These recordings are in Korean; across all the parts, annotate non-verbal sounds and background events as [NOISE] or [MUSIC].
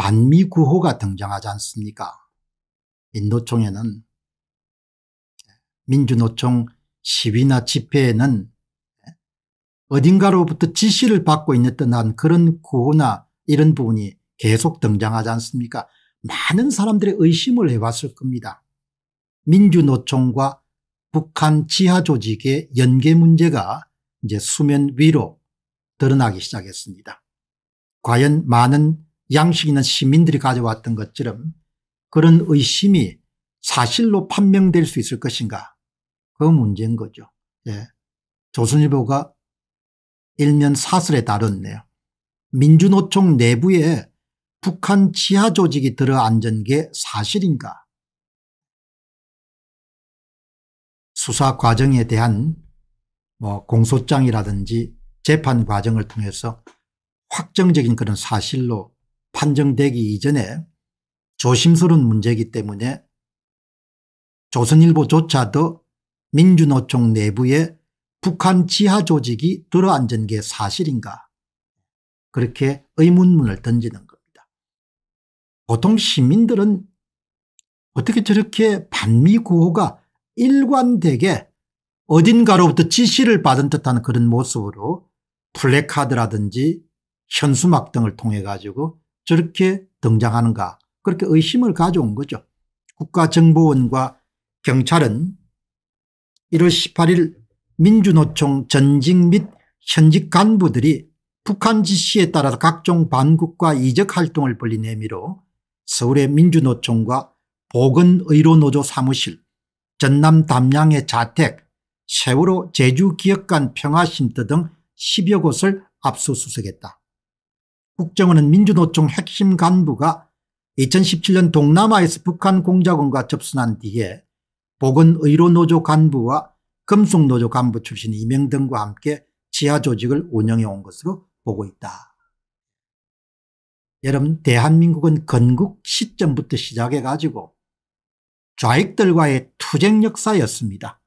반미구호가 등장하지 않습니까? 민노총에는 민주노총 시위나 집회에는 어딘가로부터 지시를 받고 있는 듯한 그런 구호나 이런 부분이 계속 등장하지 않습니까? 많은 사람들의 의심을 해왔을 겁니다. 민주노총과 북한 지하조직의 연계 문제가 이제 수면 위로 드러나기 시작했습니다. 과연 많은 양식 있는 시민들이 가져왔던 것처럼 그런 의심이 사실로 판명될 수 있을 것인가 그 문제인 거죠. 예. 조선일보가 일면 사설에 다뤘네요. 민주노총 내부에 북한 지하 조직이 들어앉은 게 사실인가 수사 과정에 대한 뭐 공소장이라든지 재판 과정을 통해서 확정적인 그런 사실로 판정되기 이전에 조심스러운 문제이기 때문에 조선일보조차도 민주노총 내부에 북한 지하 조직이 들어앉은 게 사실인가 그렇게 의문문을 던지는 겁니다. 보통 시민들은 어떻게 저렇게 반미 구호가 일관되게 어딘가로부터 지시를 받은 듯한 그런 모습으로 플래카드라든지 현수막 등을 통해 가지고 저렇게 등장하는가 그렇게 의심을 가져온 거죠. 국가정보원과 경찰은 1월 18일 민주노총 전직 및 현직 간부들이 북한 지시에 따라 각종 반국과 이적 활동을 벌인 혐의로 서울의 민주노총과 보건의료노조 사무실, 전남 담양의 자택, 세월호 제주기업관 평화쉼터 등 10여 곳을 압수수색했다. 국정원은 민주노총 핵심 간부가 2017년 동남아에서 북한 공작원과 접선한 뒤에 보건의료노조 간부와 금속노조 간부 출신 이명 등과 함께 지하 조직을 운영해 온 것으로 보고 있다. 여러분 대한민국은 건국 시점부터 시작해 가지고 좌익들과의 투쟁 역사였습니다.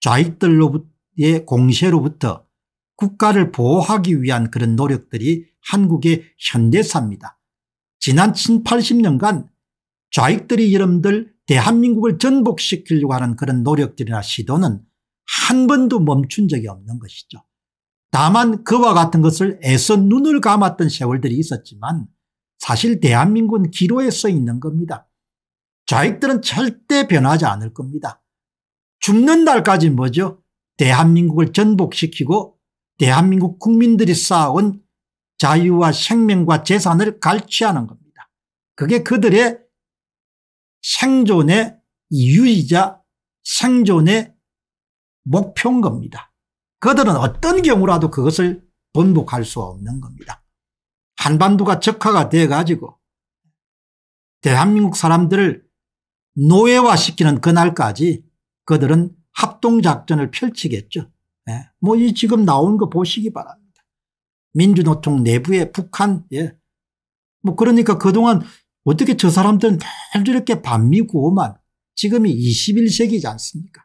좌익들로의 부터 공세로부터 국가를 보호하기 위한 그런 노력들이 한국의 현대사입니다. 지난 80년간 좌익들이 여러분들 대한민국을 전복시키려고 하는 그런 노력들이나 시도는 한 번도 멈춘 적이 없는 것이죠. 다만 그와 같은 것을 애써 눈을 감았던 세월들이 있었지만 사실 대한민국은 기로에 서 있는 겁니다. 좌익들은 절대 변하지 않을 겁니다. 죽는 날까지 뭐죠? 대한민국을 전복시키고 대한민국 국민들이 쌓아온 자유와 생명과 재산을 갈취하는 겁니다. 그게 그들의 생존의 이유이자 생존의 목표인 겁니다. 그들은 어떤 경우라도 그것을 번복할 수 없는 겁니다. 한반도가 적화가 돼 가지고 대한민국 사람들을 노예화시키는 그날까지 그들은 합동작전을 펼치겠죠. 예. 뭐이 지금 나온 거 보시기 바랍니다. 민주노총 내부에 북한 예. 뭐 그러니까 그동안 어떻게 저 사람들은 늘 이렇게 반미구호만 지금이 21세기지 않습니까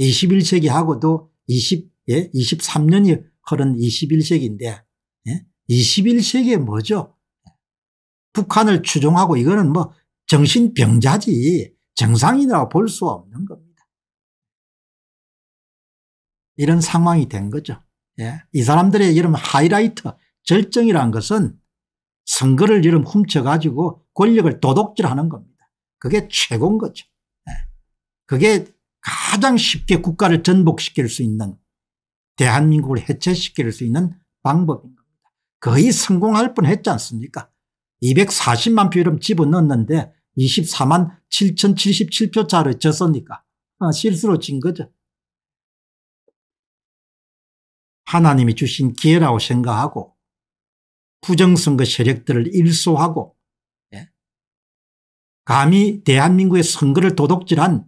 21세기하고도 20, 예, 23년이 흐른 21세기인데 예? 21세기에 뭐죠? 북한을 추종하고 이거는 뭐 정신병자지 정상이라고 볼 수 없는 겁니다. 이런 상황이 된 거죠. 예. 이 사람들의 이름 하이라이트 절정이란 것은 선거를 이름 훔쳐가지고 권력을 도둑질하는 겁니다. 그게 최고인 거죠. 예. 그게 가장 쉽게 국가를 전복시킬 수 있는 대한민국을 해체시킬 수 있는 방법인 겁니다. 거의 성공할 뻔했지 않습니까 240만 표 이름 집어넣는데 24만 7077표 차를 졌으니까 아, 실수로 진 거죠. 하나님이 주신 기회라고 생각하고 부정선거 세력들을 일소하고 예? 감히 대한민국의 선거를 도둑질한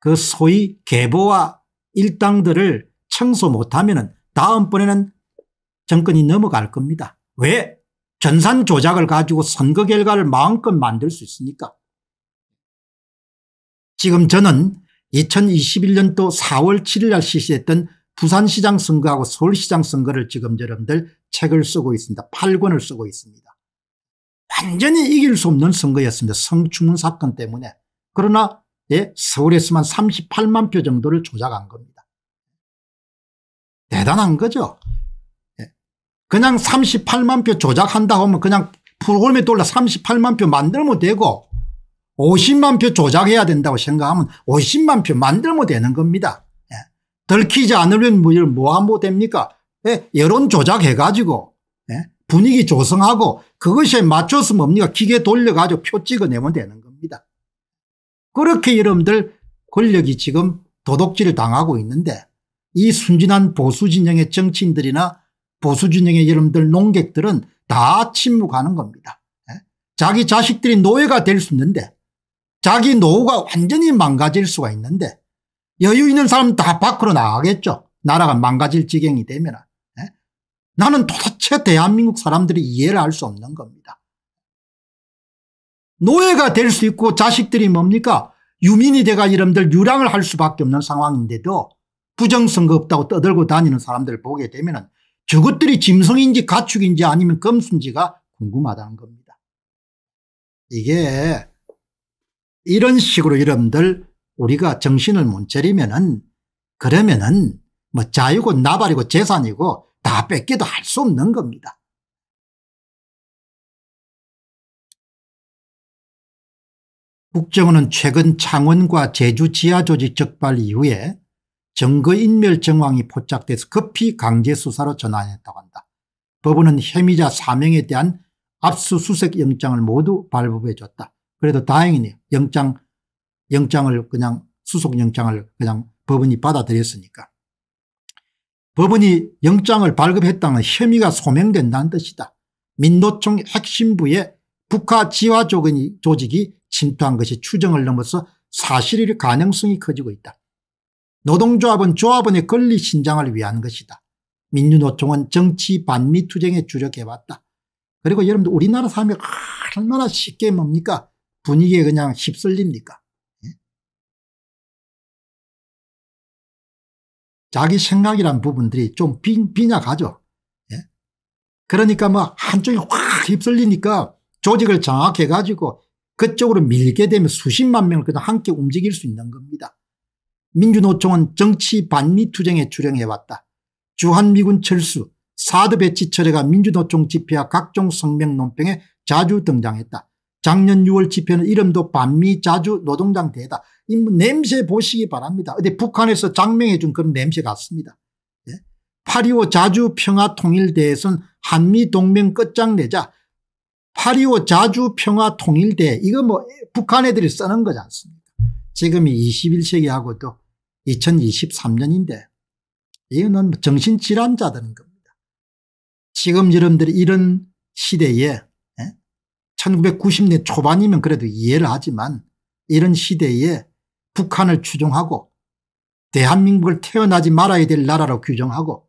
그 소위 계보와 일당들을 청소 못하면 다음번에는 정권이 넘어갈 겁니다. 왜? 전산 조작을 가지고 선거 결과를 마음껏 만들 수 있으니까. 지금 저는 2021년도 4월 7일 날 실시했던 부산시장 선거하고 서울시장 선거를 지금 여러분들 책을 쓰고 있습니다. 8권을 쓰고 있습니다. 완전히 이길 수 없는 선거였습니다. 성추문 사건 때문에. 그러나 예, 서울에서만 38만 표 정도를 조작한 겁니다. 대단한 거죠. 예. 그냥 38만 표 조작한다 고 하면 그냥 프로그램에 돌라 38만 표 만들면 되고 50만 표 조작해야 된다고 생각하면 50만 표 만들면 되는 겁니다. 들키지 않으려면 뭐, 뭐하면 뭐 됩니까? 예, 여론 조작해가지고 예? 분위기 조성하고 그것에 맞춰서 뭡니까? 기계 돌려가지고 표 찍어내면 되는 겁니다. 그렇게 여러분들 권력이 지금 도둑질을 당하고 있는데 이 순진한 보수 진영의 정치인들이나 보수 진영의 여러분들 농객들은 다 침묵하는 겁니다. 예? 자기 자식들이 노예가 될 수 있는데 자기 노후가 완전히 망가질 수가 있는데 여유 있는 사람 다 밖으로 나가겠죠. 나라가 망가질 지경이 되면. 네? 예? 나는 도대체 대한민국 사람들이 이해를 할 수 없는 겁니다. 노예가 될 수 있고 자식들이 뭡니까? 유민이 돼가 이름들 유랑을 할 수밖에 없는 상황인데도 부정선거 없다고 떠들고 다니는 사람들 을 보게 되면 저것들이 짐승인지 가축인지 아니면 검순지가 궁금하다는 겁니다. 이게 이런 식으로 이러들 우리가 정신을 못 차리면은 그러면은 뭐 자유고 나발이고 재산이고 다 뺏기도 할 수 없는 겁니다. 국정원은 최근 창원과 제주 지하조직 적발 이후에 증거인멸 정황이 포착돼서 급히 강제수사로 전환했다고 한다. 법원은 혐의자 3명에 대한 압수수색 영장을 모두 발부해줬다. 그래도 다행이네요. 영장 영장을 그냥 수속영장을 그냥 법원이 받아들였으니까. 법원이 영장을 발급했다는 혐의가 소명된다는 뜻이다. 민노총 핵심부에 북한 지화 조직이 침투한 것이 추정을 넘어서 사실일 가능성이 커지고 있다. 노동조합은 조합원의 권리 신장을 위한 것이다. 민주노총은 정치 반미투쟁에 주력해왔다. 그리고 여러분들 우리나라 사람이 얼마나 쉽게 뭡니까 분위기에 그냥 휩쓸립니까 자기 생각이란 부분들이 좀 빈, 빈약하죠. 예? 그러니까 뭐 한쪽이 확 휩쓸리니까 조직을 장악해가지고 그쪽으로 밀게 되면 수십만 명을 그냥 함께 움직일 수 있는 겁니다. 민주노총은 정치 반미투쟁에 출행해왔다. 주한미군 철수, 사드 배치 철회가 민주노총 집회와 각종 성명 논평에 자주 등장했다. 작년 6월 집회는 이름도 반미 자주 노동당 대다. 이 냄새 보시기 바랍니다. 어디 북한에서 장명해 준 그런 냄새 같습니다. 예? 8.25 자주 평화 통일대에선 한미 동맹 끝장내자 8.25 자주 평화 통일대 이거 뭐 북한 애들이 쓰는 거지 않습니까? 지금이 21세기하고도 2023년인데 이거는 정신질환자들인 겁니다. 지금 여러분들이 이런 시대에 1990년 초반이면 그래도 이해를 하지만 이런 시대에 북한을 추종하고 대한민국을 태어나지 말아야 될 나라로 규정하고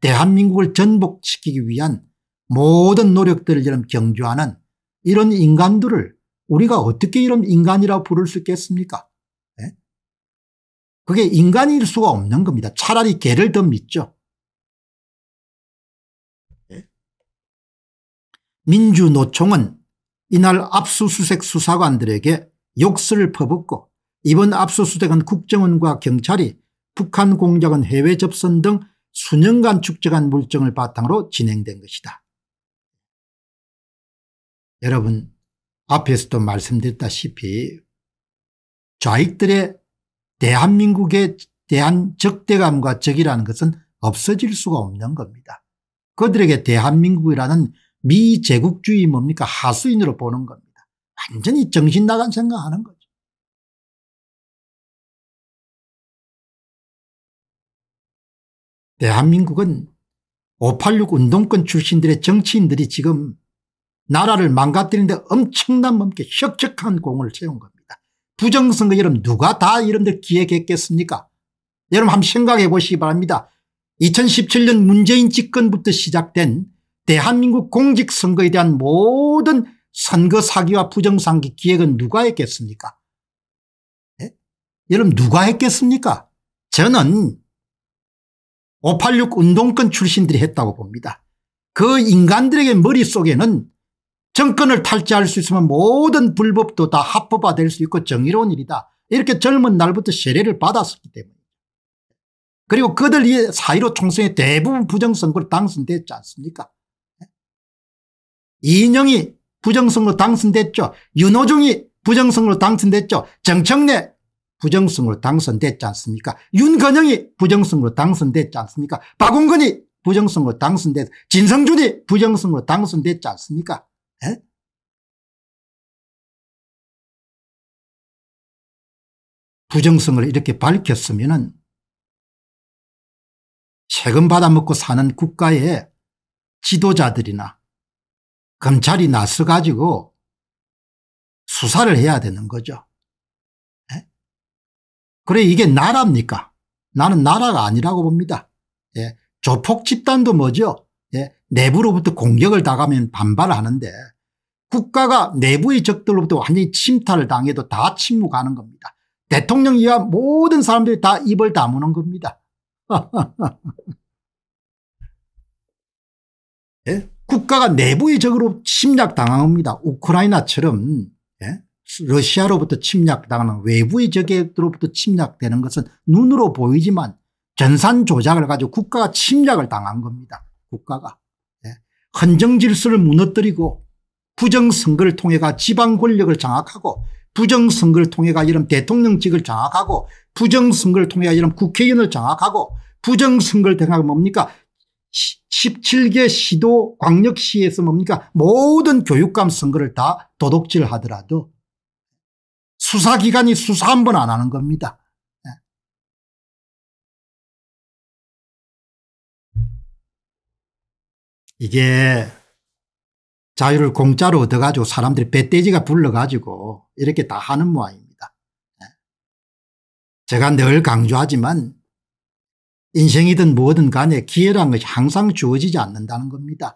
대한민국을 전복시키기 위한 모든 노력들을 지금 경주하는 이런 인간들을 우리가 어떻게 이런 인간이라 고 부를 수 있겠습니까? 네? 그게 인간일 수가 없는 겁니다. 차라리 개를 더 믿죠. 예? 민주노총은 이날 압수수색 수사관들에게 욕설을 퍼붓고 이번 압수수색은 국정원과 경찰이 북한 공작은 해외 접선 등 수년간 축적한 물정을 바탕으로 진행된 것이다. 여러분 앞에서도 말씀드렸다시피 좌익들의 대한민국에 대한 적대감과 적이라는 것은 없어질 수가 없는 겁니다. 그들에게 대한민국이라는 미제국주의 뭡니까 하수인으로 보는 겁니다. 완전히 정신 나간 생각하는 거죠. 대한민국은 586 운동권 출신들의 정치인들이 지금 나라를 망가뜨리는데 엄청난 몸께 혁혁한 공을 세운 겁니다. 부정선거 여러분 누가 다이런데 기획했겠습니까? 여러분 한번 생각해 보시기 바랍니다. 2017년 문재인 집권부터 시작된 대한민국 공직선거에 대한 모든 선거 사기와 부정상기 기획은 누가 했겠습니까? 예? 여러분 누가 했겠습니까? 저는 586 운동권 출신들이 했다고 봅니다. 그 인간들에게 머릿속에는 정권을 탈취할 수 있으면 모든 불법도 다 합법화될 수 있고 정의로운 일이다. 이렇게 젊은 날부터 세례를 받았었기 때문입니다 그리고 그들이 사이로 총선에 대부분 부정선거로 당선됐지 않습니까? 이인영이 부정선거로 당선됐죠. 윤호중이 부정선거 당선됐죠. 정청래 부정선거 당선됐지 않습니까? 윤건영이 부정선거 당선됐지 않습니까? 박홍근이 부정선거 당선됐, 진성준이 부정선거 당선됐지 않습니까? 에? 부정성을 이렇게 밝혔으면은 세금 받아먹고 사는 국가의 지도자들이나 검찰이 나서 가지고 수사를 해야 되는 거죠. 예? 그래 이게 나라입니까? 나는 나라가 아니라고 봅니다. 예. 조폭 집단도 뭐죠? 예. 내부로부터 공격을 당하면 반발하는데 국가가 내부의 적들로부터 완전히 침탈을 당해도 다 침묵하는 겁니다. 대통령 이하 모든 사람들이 다 입을 다무는 겁니다. [LAUGHS] 예? 국가가 내부의 적으로 침략당합니다. 우크라이나처럼 예? 러시아로부터 침략당하는 외부의 적으로부터 침략되는 것은 눈으로 보이지만 전산 조작을 가지고 국가가 침략을 당한 겁니다. 국가가. 예? 헌정 질서를 무너뜨리고 부정선거를 통해가 지방 권력을 장악하고 부정선거를 통해가 이런 대통령직을 장악하고 부정선거를 통해가 이런 국회의원을 장악하고 부정선거를 통해가 뭡니까 17개 시도 광역시에서 뭡니까 모든 교육감 선거를 다 도둑질하더라도 수사기관이 수사 한 번 안 하는 겁니다. 예. 이게 자유를 공짜로 얻어가지고 사람들이 배떼지가 불러가지고 이렇게 다 하는 모양입니다. 예. 제가 늘 강조하지만 인생이든 뭐든 간에 기회란 것이 항상 주어지지 않는다는 겁니다.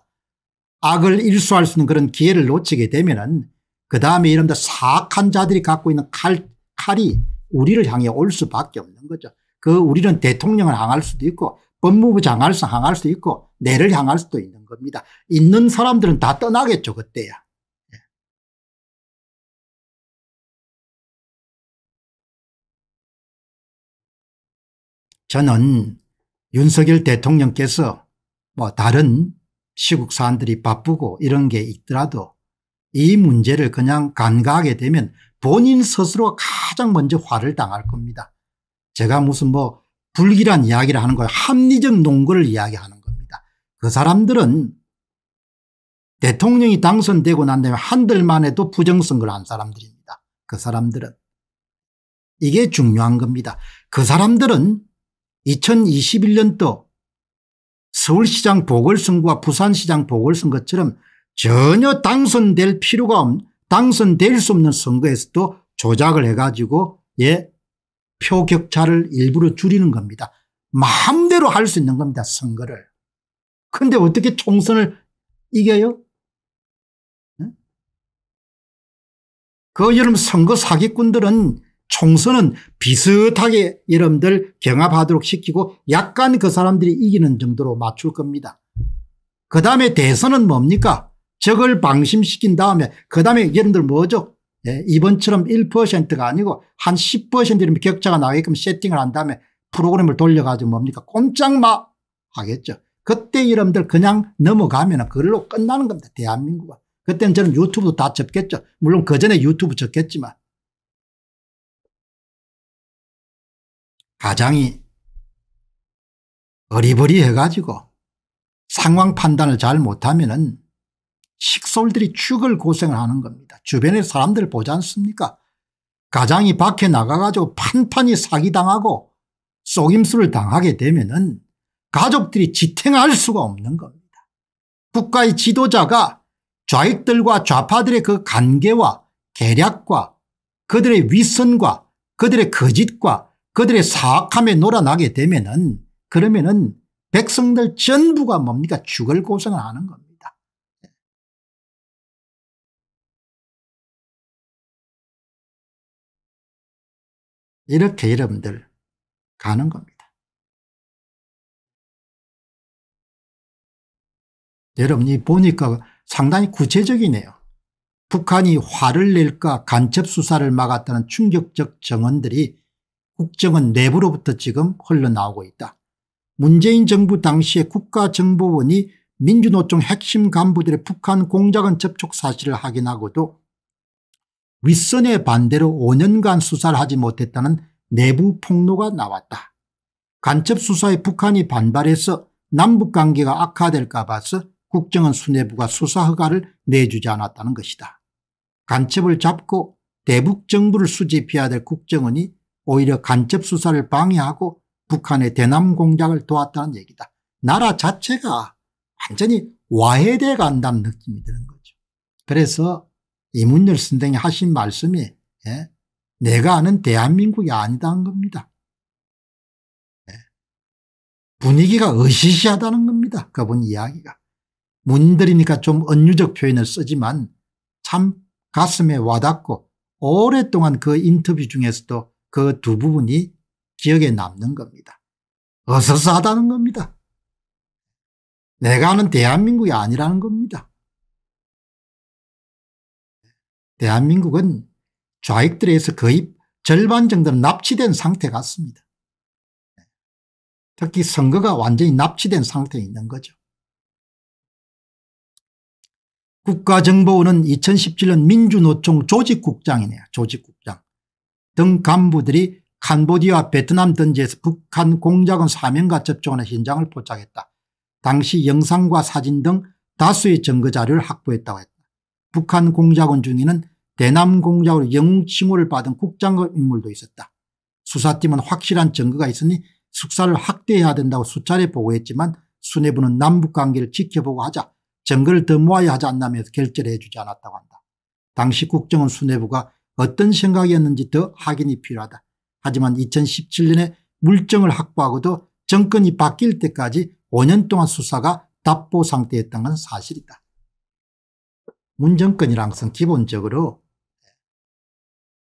악을 일수할 수 있는 그런 기회를 놓치게 되면 은그 다음에 이른 사악한 자들이 갖고 있는 칼, 칼이 우리를 향해 올 수밖에 없는 거죠. 그 우리는 대통령을 향할 수도 있고 법무부 장관을 향할 수도 있고 내를 향할 수도 있는 겁니다. 있는 사람들은 다 떠나겠죠 그때야. 예. 저는 윤석열 대통령께서 뭐 다른 시국 사람들이 바쁘고 이런 게 있더라도 이 문제를 그냥 간과하게 되면 본인 스스로 가장 먼저 화를 당할 겁니다. 제가 무슨 뭐 불길한 이야기를 하는 거예요. 합리적 논거를 이야기하는 겁니다. 그 사람들은 대통령이 당선되고 난 다음에 한달 만에도 부정선거를 한 사람들입니다. 그 사람들은. 이게 중요한 겁니다. 그 사람들은 2021년도 서울시장 보궐선거와 부산시장 보궐선거처럼 전혀 당선될 필요가 없 당선될 수 없는 선거에서도 조작을 해가지고 예 표격차를 일부러 줄이는 겁니다. 마음대로 할 수 있는 겁니다 선거를. 근데 어떻게 총선을 이겨요? 그 여름 선거 사기꾼들은 총선은 비슷하게 여러분들 경합하도록 시키고 약간 그 사람들이 이기는 정도로 맞출 겁니다. 그 다음에 대선은 뭡니까? 적을 방심시킨 다음에 그 다음에 여러분들 뭐죠? 예, 이번처럼 1%가 아니고 한 10% 이런 격차가 나게끔 세팅을 한 다음에 프로그램을 돌려가지고 뭡니까? 꼼짝마 하겠죠. 그때 여러분들 그냥 넘어가면 그걸로 끝나는 겁니다. 대한민국은. 그때는 저는 유튜브도 다 접겠죠. 물론 그 전에 유튜브 접겠지만. 가장이 어리버리해 가지고 상황 판단을 잘 못하면 식솔들이 죽을 고생을 하는 겁니다. 주변의 사람들 보지 않습니까 가장이 밖에 나가가지고 판판이 사기당하고 속임수를 당하게 되면 은 가족들이 지탱할 수가 없는 겁니다. 국가의 지도자가 좌익들과 좌파들의 그 관계와 계략과 그들의 위선과 그들의 거짓과 그들의 사악함에 놀아나게 되면은 그러면은 백성들 전부가 뭡니까 죽을 고생을 하는 겁니다. 이렇게 여러분들 가는 겁니다. 여러분이 보니까 상당히 구체적이네요. 북한이 화를 낼까 간첩 수사를 막았다는 충격적 정언들이 국정은 내부로부터 지금 흘러나오고 있다. 문재인 정부 당시에 국가정보원이 민주노총 핵심 간부들의 북한 공작원 접촉 사실을 확인하고도 윗선의 반대로 5년간 수사를 하지 못했다는 내부 폭로가 나왔다. 간첩 수사에 북한이 반발해서 남북관계가 악화될까 봐서 국정원 수뇌부가 수사 허가를 내주지 않았다는 것이다. 간첩을 잡고 대북 정부를 수집해야 될 국정원이 오히려 간첩 수사를 방해하고 북한의 대남 공작을 도왔다는 얘기다. 나라 자체가 완전히 와해돼 간다는 느낌이 드는 거죠. 그래서 이문열 선생이 하신 말씀이 예? 내가 아는 대한민국이 아니다는 겁니다. 예? 분위기가 으시시하다는 겁니다. 그분 이야기가. 문들이니까 좀언유적 표현을 쓰지만 참 가슴에 와닿고 오랫동안 그 인터뷰 중에서도 그두 부분이 기억에 남는 겁니다. 어서싸다는 겁니다. 내가 아는 대한민국이 아니라는 겁니다. 대한민국은 좌익들에 서 거의 절반 정도는 납치된 상태 같습니다. 특히 선거가 완전히 납치된 상태에 있는 거죠. 국가정보원은 2017년 민주노총 조직국장이네요. 조직국장. 등 간부들이 캄보디아 베트남 등지에서 북한 공작원 사명과 접촉하는 현장을 포착했다. 당시 영상과 사진 등 다수의 증거자료를 확보했다고 했다. 북한 공작원 중에는 대남 공작으로 영웅 칭호를 받은 국장급 인물도 있었다. 수사팀은 확실한 증거가 있으니 숙사를 확대해야 된다고 수차례 보고했지만 수뇌부는 남북관계를 지켜보고 하자 증거를 더 모아야 하지 않나면서 결제를 해주지 않았다고 한다. 당시 국정원 수뇌부가 어떤 생각이었는지 더 확인이 필요하다. 하지만 2017년에 물증을 확보하고도 정권이 바뀔 때까지 5년 동안 수사가 답보 상태였던 건 사실이다. 문 정권이란 것은 기본적으로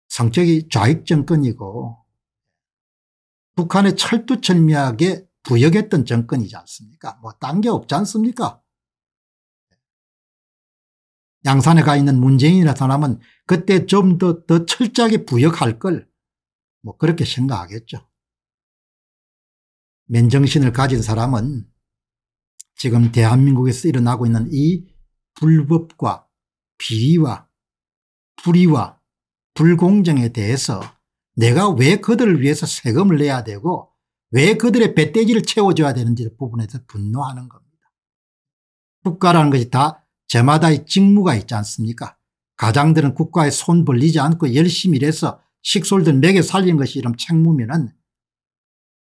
성격이 좌익 정권이고 북한에 철두철미하게 부역했던 정권이지 않습니까 뭐 딴 게 없지 않습니까 양산에 가 있는 문재인이라는 사람은 그때 좀 더 더 철저하게 부역할 걸 뭐 그렇게 생각하겠죠. 맨정신을 가진 사람은 지금 대한민국에서 일어나고 있는 이 불법과 비리와 불의와 불공정에 대해서 내가 왜 그들을 위해서 세금을 내야 되고 왜 그들의 배때기를 채워줘야 되는지 부분에서 분노하는 겁니다. 국가라는 것이 다 제마다의 직무가 있지 않습니까 가장들은 국가에 손 벌리지 않고 열심히 일해서 식솔들 맥에 살린 것이 이런 책무면은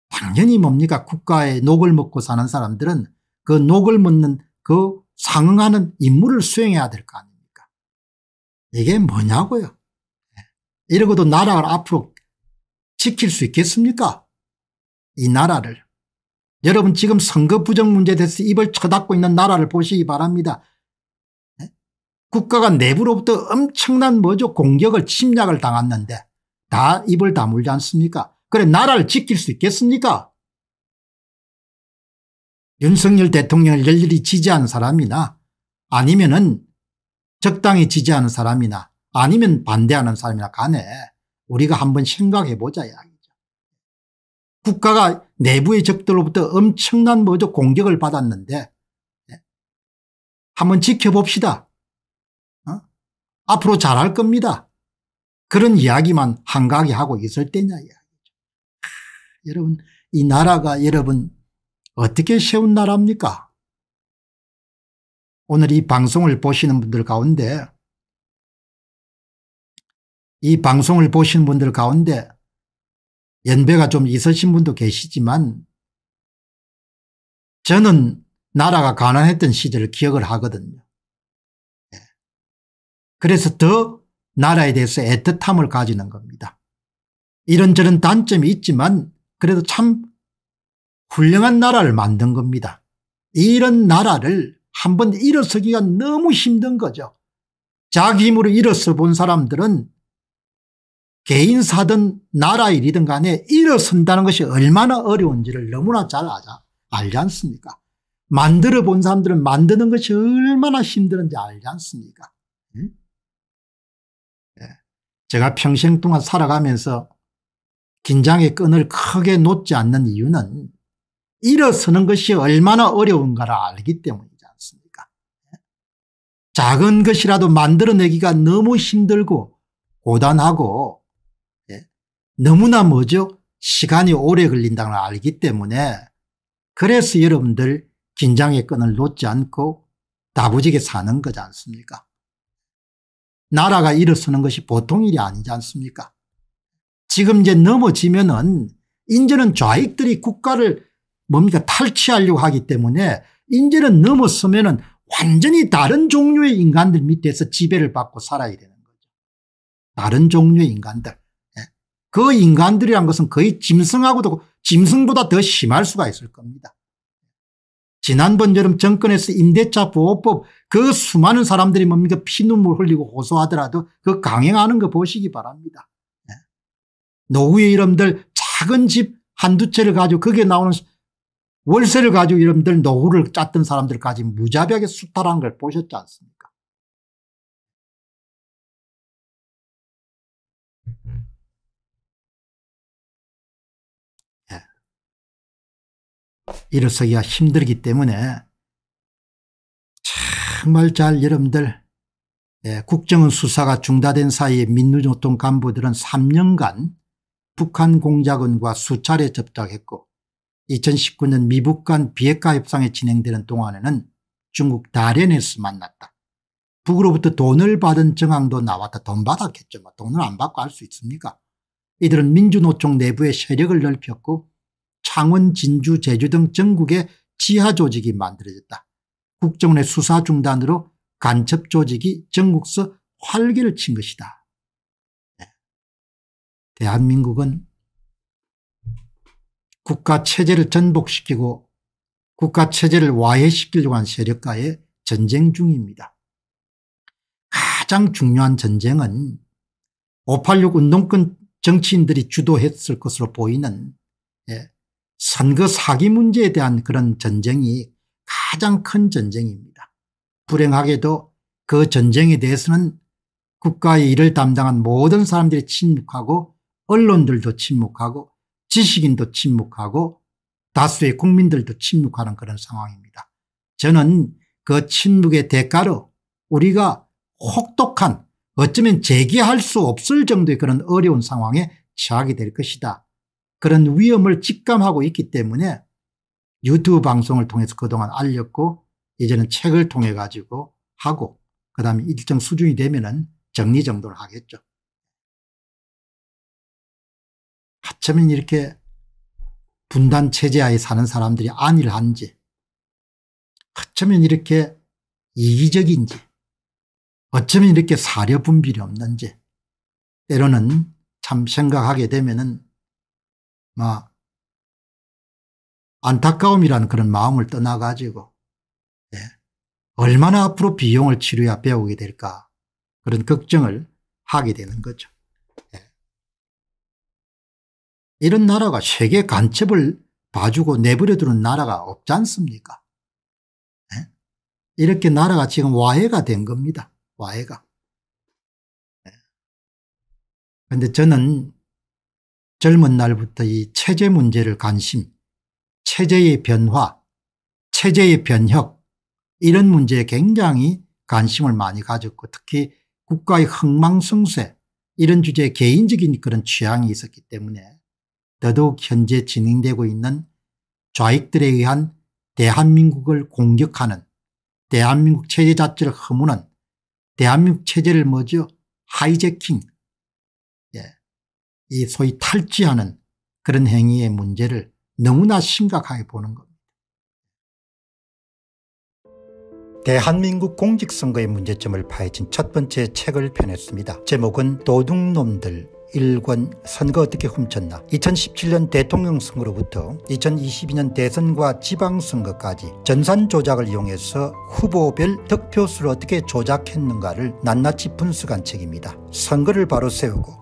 당연히 뭡니까 국가에 녹을 먹고 사는 사람들은 그 녹을 먹는 그 상응하는 임무를 수행해야 될 거 아닙니까 이게 뭐냐고요 예. 이러고도 나라를 앞으로 지킬 수 있겠습니까 이 나라를 여러분 지금 선거 부정 문제 에 대해서 입을 쳐닫고 있는 나라를 보시기 바랍니다 국가가 내부로부터 엄청난 뭐죠 공격을 침략을 당했는데 다 입을 다물지 않습니까 그래 나라를 지킬 수 있겠습니까 윤석열 대통령을 열렬히 지지하는 사람이나 아니면 은 적당히 지지하는 사람이나 아니면 반대하는 사람이나 간에 우리가 한번 생각해 보자 이야기죠. 국가가 내부의 적들로부터 엄청난 뭐죠 공격을 받았는데 예? 한번 지켜봅시다. 앞으로 잘할 겁니다. 그런 이야기만 한가하게 하고 있을 때냐 이야기죠. 여러분 이 나라가 여러분 어떻게 세운 나라입니까? 오늘 이 방송을 보시는 분들 가운데 이 방송을 보시는 분들 가운데 연배가 좀 있으신 분도 계시지만 저는 나라가 가난했던 시절을 기억을 하거든요. 그래서 더 나라에 대해서 애틋함을 가지는 겁니다. 이런저런 단점이 있지만 그래도 참 훌륭한 나라를 만든 겁니다. 이런 나라를 한번 일어서기가 너무 힘든 거죠. 자기 힘으로 일어서 본 사람들은 개인사든 나라일이든 간에 일어선다는 것이 얼마나 어려운지를 너무나 잘아 알지 않습니까? 만들어 본 사람들은 만드는 것이 얼마나 힘드는지 알지 않습니까? 제가 평생 동안 살아가면서 긴장의 끈을 크게 놓지 않는 이유는 일어서는 것이 얼마나 어려운가를 알기 때문이지 않습니까 작은 것이라도 만들어내기가 너무 힘들고 고단하고 예, 너무나 뭐죠 시간이 오래 걸린다는 걸 알기 때문에 그래서 여러분들 긴장의 끈을 놓지 않고 다부지게 사는 거지 않습니까 나라가 일어서는 것이 보통 일이 아니지 않습니까 지금 이제 넘어지면은 인제는 좌익들이 국가를 뭡니까 탈취하려고 하기 때문에 인제는 넘어서면은 완전히 다른 종류의 인간들 밑에서 지배를 받고 살아야 되는 거죠. 다른 종류의 인간들. 예. 그 인간들이란 것은 거의 짐승하고도 짐승보다 더 심할 수가 있을 겁니다. 지난번 여름 정권에서 임대차 보호법 그 수많은 사람들이 뭡니까 피눈물 흘리고 호소하더라도 그 강행하는 거 보시기 바랍니다. 네. 노후의 이름들 작은 집 한두 채를 가지고 거기에 나오는 월세를 가지고 이름들 노후를 짰던 사람들까지 무자비하게 수탈한 걸 보셨지 않습니까 일어서기가 힘들기 때문에 정말 잘 여러분들 예, 국정원 수사가 중단된 사이에 민주노총 간부들은 3년간 북한 공작원과 수차례 접촉했고 2019년 미북 간 비핵화 협상이 진행되는 동안에는 중국 다련에서 만났다. 북으로부터 돈을 받은 정황도 나왔다. 돈 받았겠죠. 뭐 돈을 안 받고 할 수 있습니까? 이들은 민주노총 내부의 세력을 넓혔고 창원, 진주, 제주 등 전국의 지하 조직이 만들어졌다. 국정원의 수사 중단으로 간첩 조직이 전국서 활기를친 것이다. 네. 대한민국은 국가 체제를 전복시키고 국가 체제를 와해시키려고 한 세력과의 전쟁 중입니다. 가장 중요한 전쟁은 586 운동권 정치인들이 주도했을 것으로 보이는 예, 선거 사기 문제에 대한 그런 전쟁이 가장 큰 전쟁입니다. 불행하게도 그 전쟁에 대해서는 국가의 일을 담당한 모든 사람들이 침묵하고 언론들도 침묵하고 지식인도 침묵하고 다수의 국민들도 침묵하는 그런 상황입니다. 저는 그 침묵의 대가로 우리가 혹독한 어쩌면 재기할 수 없을 정도의 그런 어려운 상황에 처하게 될 것이다. 그런 위험을 직감하고 있기 때문에 유튜브 방송을 통해서 그동안 알렸고 이제는 책을 통해 가지고 하고 그다음에 일정 수준이 되면은 정리정돈을 하겠죠. 하차면 이렇게 분단 체제하에 사는 사람들이 안일한지 어쩌면 이렇게 이기적인지 어쩌면 이렇게 사려 분별이 없는지 때로는 참 생각하게 되면 은 안타까움이라는 그런 마음을 떠나가지고 예, 얼마나 앞으로 비용을 치료해야 배우게 될까 그런 걱정을 하게 되는 거죠. 예. 이런 나라가 세계 간첩을 봐주고 내버려두는 나라가 없지 않습니까? 예? 이렇게 나라가 지금 와해가 된 겁니다. 와해가. 그런데 예. 저는 젊은 날부터 이 체제 문제를 관심, 체제의 변화, 체제의 변혁 이런 문제에 굉장히 관심을 많이 가졌고 특히 국가의 흥망성쇠 이런 주제에 개인적인 그런 취향이 있었기 때문에 더더욱 현재 진행되고 있는 좌익들에 의한 대한민국을 공격하는 대한민국 체제 자체를 허무는 대한민국 체제를 뭐죠 하이제킹 이 소위 탈지하는 그런 행위의 문제를 너무나 심각하게 보는 겁니다. 대한민국 공직선거의 문제점을 파헤친 첫 번째 책을 펴냈습니다. 제목은 도둑놈들 일권 선거 어떻게 훔쳤나 2017년 대통령 선거로부터 2022년 대선과 지방선거까지 전산 조작을 이용해서 후보별 득표수를 어떻게 조작했는가를 낱낱이 분석한 책입니다. 선거를 바로 세우고